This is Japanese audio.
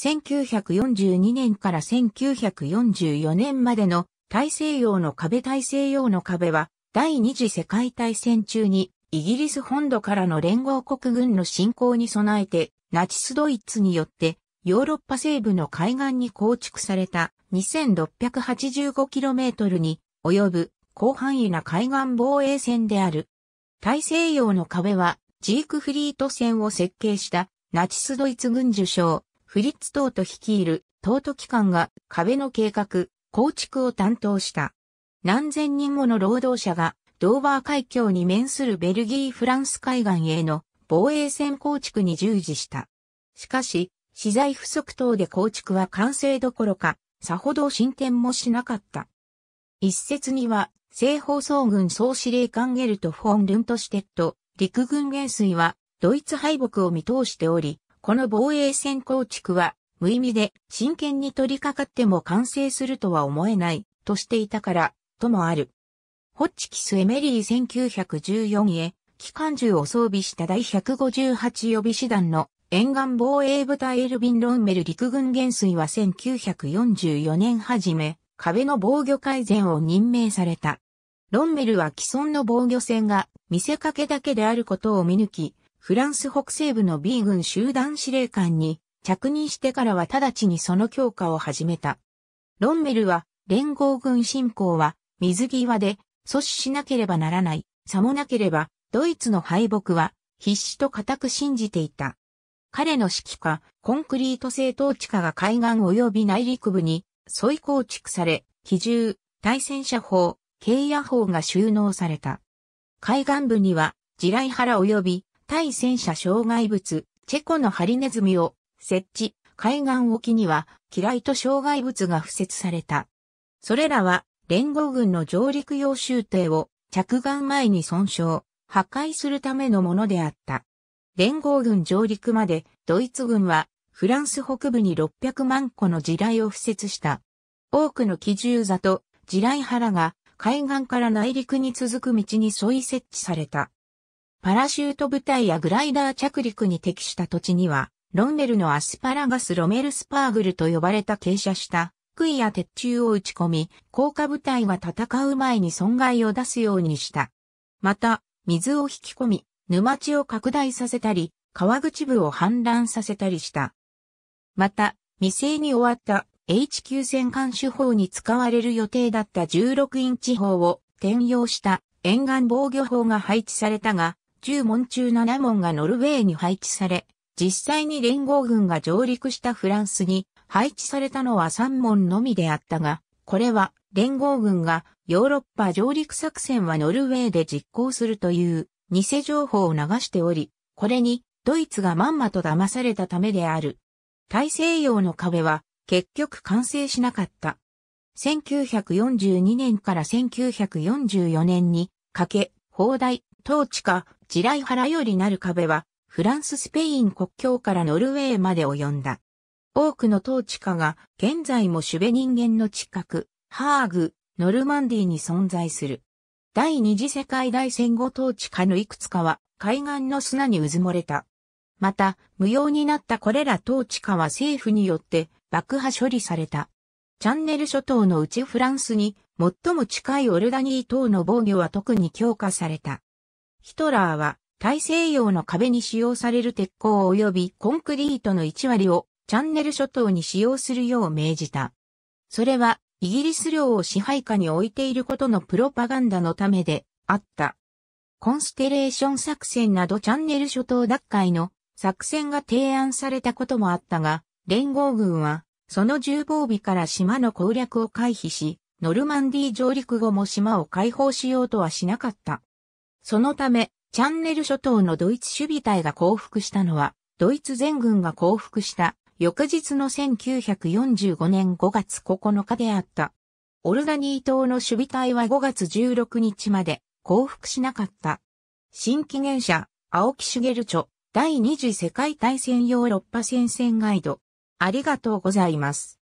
1942年から1944年までの大西洋の壁大西洋の壁は第二次世界大戦中にイギリス本土からの連合国軍の侵攻に備えてナチスドイツによってヨーロッパ西部の海岸に構築された 2685km に及ぶ広範囲な海岸防衛線である。大西洋の壁はジークフリート線を設計したナチスドイツ軍受賞フリッツ・トート率いるトート機関が壁の計画、構築を担当した。何千人もの労働者がドーバー海峡に面するベルギー・フランス海岸への防衛線構築に従事した。しかし、資材不足等で構築は完成どころか、さほど進展もしなかった。一説には、西方総軍総司令官ゲルト・フォン・ルントシテット、陸軍元帥は、ドイツ敗北を見通しており、この防衛線構築は無意味で真剣に取り掛かっても完成するとは思えないとしていたから、ともある。ホッチキス・エメリー1914へ、機関銃を装備した第158予備師団の沿岸防衛部隊エルビン・ロンメル陸軍元帥は1944年初め、壁の防御改善を任命された。ロンメルは既存の防御線が見せかけだけであることを見抜き、フランス北西部の B 軍集団司令官に着任してからは直ちにその強化を始めた。ロンメルは、連合軍侵攻は水際で阻止しなければならない、さもなければ、ドイツの敗北は必死と固く信じていた。彼の指揮下、コンクリート製統治下が海岸及び内陸部に、添い構築され、機銃、対戦車砲、軽野砲が収納された。海岸部には、地雷原及び対戦車障害物、チェコのハリネズミを設置、海岸沖には、機雷と障害物が付設された。それらは、連合軍の上陸用集艇を着岸前に損傷、破壊するためのものであった。連合軍上陸まで、ドイツ軍は、フランス北部に600万個の地雷を付設した。多くの機銃座と地雷原が海岸から内陸に続く道に沿い設置された。パラシュート部隊やグライダー着陸に適した土地には、ロンネルのアスパラガスロメルスパーグルと呼ばれた傾斜した杭や鉄柱を打ち込み、降下部隊は戦う前に損害を出すようにした。また、水を引き込み、沼地を拡大させたり、川口部を氾濫させたりした。また、未成に終わった H9 戦艦手法に使われる予定だった16インチ砲を転用した沿岸防御砲が配置されたが、10問中7問がノルウェーに配置され、実際に連合軍が上陸したフランスに配置されたのは3問のみであったが、これは連合軍がヨーロッパ上陸作戦はノルウェーで実行するという偽情報を流しており、これにドイツがまんまと騙されたためである。大西洋の壁は結局完成しなかった。1942年から1944年にかけ、砲台、統治下、地雷原よりなる壁は、フランス・スペイン国境からノルウェーまで及んだ。多くの統治下が現在もシュベ人間の近く、ハーグ、ノルマンディに存在する。第二次世界大戦後統治下のいくつかは海岸の砂にうずもれた。また、無用になったこれら統治下は政府によって爆破処理された。チャンネル諸島のうちフランスに最も近いオルダニー島の防御は特に強化された。ヒトラーは大西洋の壁に使用される鉄鋼及びコンクリートの1割をチャンネル諸島に使用するよう命じた。それはイギリス領を支配下に置いていることのプロパガンダのためであった。コンステレーション作戦などチャンネル諸島奪回の作戦が提案されたこともあったが、連合軍はその重防備から島の攻略を回避し、ノルマンディー上陸後も島を解放しようとはしなかった。そのため、チャンネル諸島のドイツ守備隊が降伏したのは、ドイツ全軍が降伏した翌日の1945年5月9日であった。オルダニー島の守備隊は5月16日まで降伏しなかった。新紀元者、青木茂著、第二次世界大戦ヨーロッパ戦線ガイド。ありがとうございます。